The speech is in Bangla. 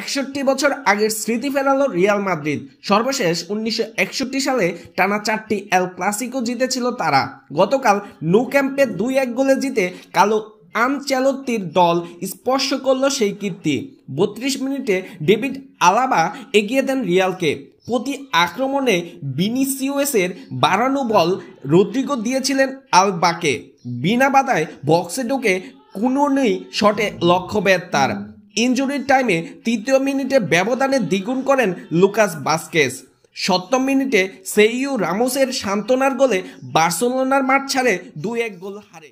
একষট্টি বছর আগের স্মৃতি ফেরালো রিয়াল মাদ্রিদ সর্বশেষ উনিশশো সালে টানা চারটি এল ক্লাসিকো জিতেছিল তারা গতকাল নো ক্যাম্পে দুই এক গোলে জিতে কালো আনচ্যালত্তির দল স্পর্শ করল সেই কীর্তি বত্রিশ মিনিটে ডেভিড আলাবা এগিয়ে দেন রিয়ালকে প্রতি আক্রমণে বিনিসিওসের বাড়ানো বল রদ্রিগো দিয়েছিলেন আলবাকে বিনা বাতায় বক্সে ঢুকে কোনো নেই শটে লক্ষ্যভেদ তার ইঞ্জুরির টাইমে তৃতীয় মিনিটে ব্যবধানে দ্বিগুণ করেন লুকাস বাস্কেস সপ্তম মিনিটে সেইউ রামোসের সান্ত্বনার গোলে বার্সেলোনার মাঠ ছাড়ে দুই এক গোল হারে